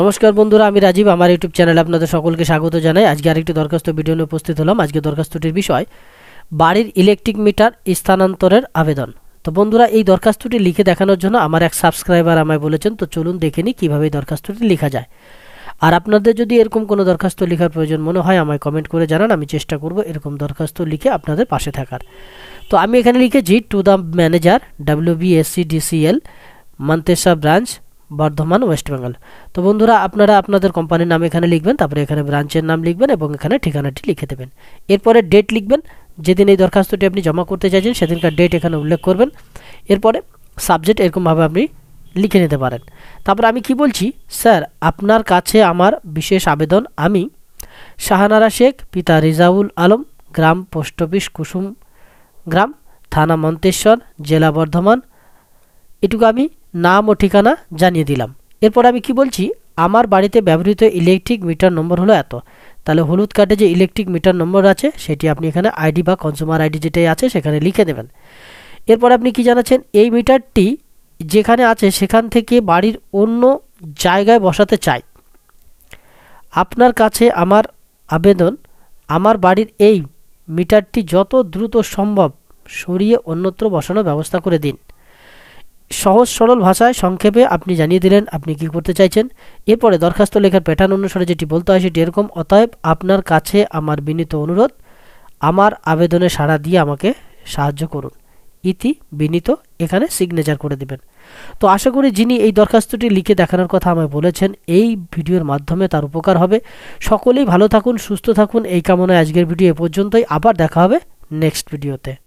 নমস্কার বন্ধুরা আমি রাজীব আমার ইউটিউব চ্যানেলে আপনাদের সকলকে স্বাগত জানাই আজকে আরেকটি দরখাস্ত ভিডিও নিয়ে উপস্থিত হলাম আজকে দরখাস্তটির বিষয় বাড়ির ইলেকট্রিক মিটার স্থানান্তরের আবেদন তো বন্ধুরা এই দরখাস্তটি লিখে দেখানোর জন্য আমার এক সাবস্ক্রাইবার আমায় বলেছেন তো চলুন দেখে নিই কীভাবে এই দরখাস্তটি লেখা যায় আর আপনাদের যদি এরকম কোনো দরখাস্ত লেখার প্রয়োজন মনে হয় আমায় কমেন্ট করে জানান আমি চেষ্টা করব এরকম দরখাস্ত লিখে আপনাদের পাশে থাকার তো আমি এখানে লিখেছি টু দ্য ম্যানেজার ডিসিএল মন্তেশা ব্রাঞ্চ বর্ধমান ওয়েস্ট বেঙ্গল তো বন্ধুরা আপনারা আপনাদের কোম্পানির নাম এখানে লিখবেন তারপরে এখানে ব্রাঞ্চের নাম লিখবেন এবং এখানে ঠিকানাটি লিখে দেবেন এরপরে ডেট লিখবেন যেদিন এই দরখাস্তটি আপনি জমা করতে চাইছেন সেদিনকার ডেট এখানে উল্লেখ করবেন এরপরে সাবজেক্ট এরকমভাবে আপনি লিখে নিতে পারেন তারপর আমি কি বলছি স্যার আপনার কাছে আমার বিশেষ আবেদন আমি শাহানারা শেখ পিতা রিজাউল আলম গ্রাম পোস্ট অফিস কুসুম গ্রাম থানা মন্তেশ্বর জেলা বর্ধমান এটুকু আমি নাম ও ঠিকানা জানিয়ে দিলাম এরপর আমি কি বলছি আমার বাড়িতে ব্যবহৃত ইলেকট্রিক মিটার নম্বর হলো এত তাহলে হলুদ কার্ডে যে ইলেকট্রিক মিটার নম্বর আছে সেটি আপনি এখানে আইডি বা কনজিউমার আইডি যেটাই আছে সেখানে লিখে দেবেন এরপর আপনি কি জানাচ্ছেন এই মিটারটি যেখানে আছে সেখান থেকে বাড়ির অন্য জায়গায় বসাতে চাই আপনার কাছে আমার আবেদন আমার বাড়ির এই মিটারটি যত দ্রুত সম্ভব সরিয়ে অন্যত্র বসানোর ব্যবস্থা করে দিন সহজ সরল ভাষায় সংক্ষেপে আপনি জানিয়ে দিলেন আপনি কি করতে চাইছেন এরপরে দরখাস্ত লেখার প্যাটার্ন অনুসারে যেটি বলতে হয় সেটি এরকম অতএব আপনার কাছে আমার বিনীত অনুরোধ আমার আবেদনে সাড়া দিয়ে আমাকে সাহায্য করুন ইতি বিনীত এখানে সিগনেচার করে দিবেন তো আশা করি যিনি এই দরখাস্তটি লিখে দেখানোর কথা আমায় বলেছেন এই ভিডিওর মাধ্যমে তার উপকার হবে সকলেই ভালো থাকুন সুস্থ থাকুন এই কামনায় আজকের ভিডিও এ পর্যন্তই আবার দেখা হবে নেক্সট ভিডিওতে